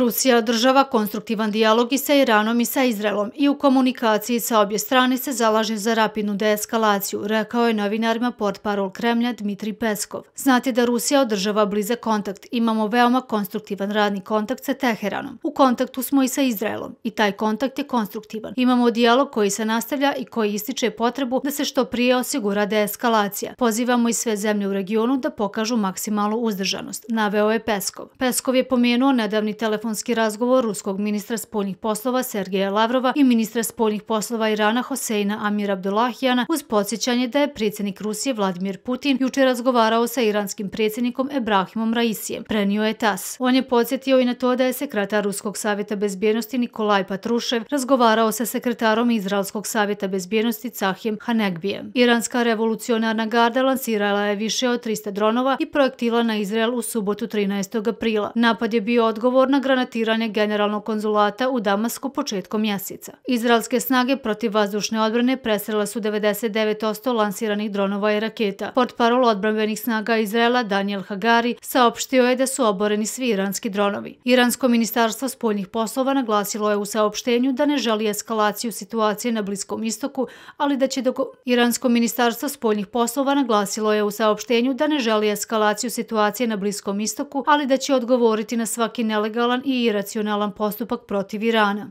Rusija održava konstruktivan dijalog i sa Iranom i sa Izraelom i u komunikaciji sa obje strane se zalaže za rapidnu deeskalaciju, rekao je novinarima port parol Kremlja Dmitri Peskov. Znate da Rusija održava blize kontakt, imamo veoma konstruktivan radni kontakt sa Teheranom. U kontaktu smo i sa Izraelom i taj kontakt je konstruktivan. Imamo dijalog koji se nastavlja i koji ističe potrebu da se što prije osigura deeskalacija. Pozivamo i sve zemlje u regionu da pokažu maksimalnu uzdržanost, naveo je Peskov. Peskov je pomenuo nedavni telefon telefonski razgovor ruskog ministra spoljnih poslova Sergeja Lavrova i ministra spoljnih poslova Irana Hoseina Amir Abdullahijana uz podsjećanje da je predsjednik Rusije Vladimir Putin juče razgovarao sa iranskim predsjednikom Ebrahimom Raisijem, prenio je TAS. On je podsjetio i na to da je sekretar Ruskog savjeta bezbjednosti Nikolaj Patrušev razgovarao sa sekretarom Izraelskog savjeta bezbjednosti Cahim Hanegbijem. Iranska revolucionarna garda lansirala je više od 300 dronova i projektila na Izrael u subotu 13. aprila. Napad je bio odgovor na granatnog granatiranje generalnog konzulata u Damasku početkom mjeseca. Izraelske snage protiv vazdušne odbrane presrela su 99% lansiranih dronova i raketa. Port parol odbranbenih snaga Izrela Daniel Hagari saopštio je da su oboreni svi iranski dronovi. Iransko ministarstvo spoljnih poslova naglasilo je u saopštenju da ne želi eskalaciju situacije na Bliskom istoku, ali da će dogo... Iransko ministarstvo spoljnih poslova naglasilo je u saopštenju da ne želi eskalaciju situacije na Bliskom istoku, ali da će odgovoriti na svaki nelegalan i iracionalan postupak protiv Irana.